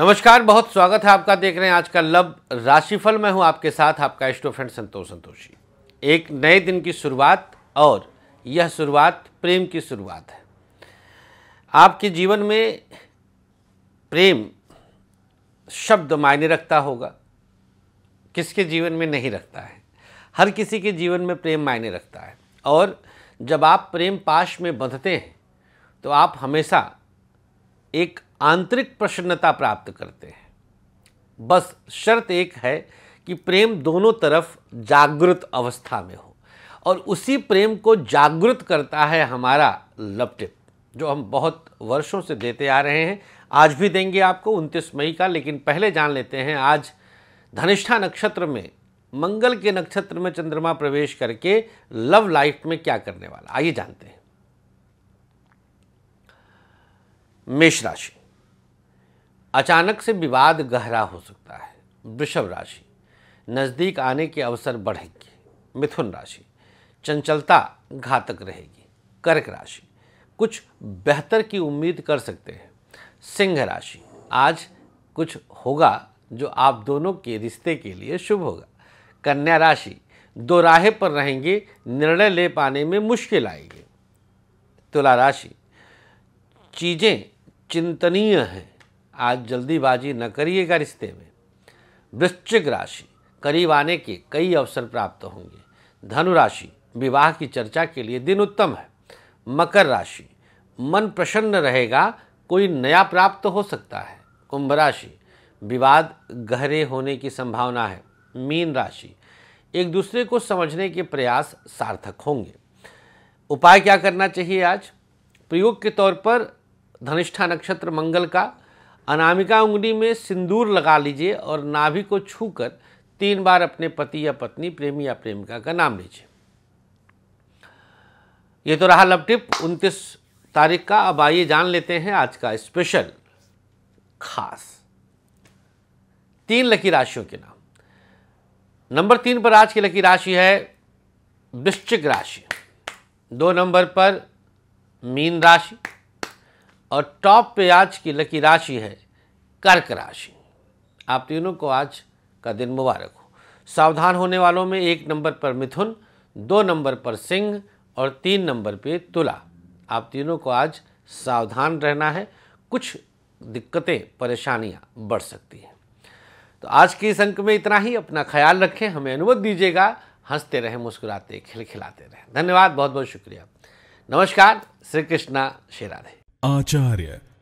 नमस्कार बहुत स्वागत है आपका देख रहे हैं आज का लब राशिफल मैं हूं आपके साथ आपका एस्टो फ्रेंड संतोष संतोषी एक नए दिन की शुरुआत और यह शुरुआत प्रेम की शुरुआत है आपके जीवन में प्रेम शब्द मायने रखता होगा किसके जीवन में नहीं रखता है हर किसी के जीवन में प्रेम मायने रखता है और जब आप प्रेम पाश में बंधते हैं तो आप हमेशा एक आंतरिक प्रसन्नता प्राप्त करते हैं बस शर्त एक है कि प्रेम दोनों तरफ जागृत अवस्था में हो और उसी प्रेम को जागृत करता है हमारा लव टिप जो हम बहुत वर्षों से देते आ रहे हैं आज भी देंगे आपको उनतीस मई का लेकिन पहले जान लेते हैं आज धनिष्ठा नक्षत्र में मंगल के नक्षत्र में चंद्रमा प्रवेश करके लव लाइफ में क्या करने वाला आइए जानते हैं मेष राशि अचानक से विवाद गहरा हो सकता है वृषभ राशि नज़दीक आने के अवसर बढ़ेंगे मिथुन राशि चंचलता घातक रहेगी कर्क राशि कुछ बेहतर की उम्मीद कर सकते हैं सिंह राशि आज कुछ होगा जो आप दोनों के रिश्ते के लिए शुभ होगा कन्या राशि दो राहे पर रहेंगे निर्णय ले पाने में मुश्किल आएगी तुला राशि चीज़ें चिंतनीय हैं आज जल्दीबाजी न करिएगा रिश्ते में वृश्चिक राशि करीब आने के कई अवसर प्राप्त होंगे धनु राशि विवाह की चर्चा के लिए दिन उत्तम है मकर राशि मन प्रसन्न रहेगा कोई नया प्राप्त हो सकता है कुंभ राशि विवाद गहरे होने की संभावना है मीन राशि एक दूसरे को समझने के प्रयास सार्थक होंगे उपाय क्या करना चाहिए आज प्रयोग के तौर पर धनिष्ठा नक्षत्र मंगल का अनामिका उंगली में सिंदूर लगा लीजिए और नाभि को छूकर तीन बार अपने पति या पत्नी प्रेमी या प्रेमिका का नाम लीजिए ये तो रहा लव टिप उनतीस तारीख का अब आइए जान लेते हैं आज का स्पेशल खास तीन लकी राशियों के नाम नंबर तीन पर आज की लकी राशि है वृश्चिक राशि दो नंबर पर मीन राशि और टॉप पे आज की लकी राशि है कर्क राशि आप तीनों को आज का दिन मुबारक हो सावधान होने वालों में एक नंबर पर मिथुन दो नंबर पर सिंह और तीन नंबर पे तुला आप तीनों को आज सावधान रहना है कुछ दिक्कतें परेशानियां बढ़ सकती हैं तो आज के इस अंक में इतना ही अपना ख्याल रखें हमें अनुमति दीजिएगा हंसते रहें मुस्कुराते खिलखिलाते रहें धन्यवाद बहुत बहुत शुक्रिया नमस्कार श्री कृष्णा शेराधे आचार्य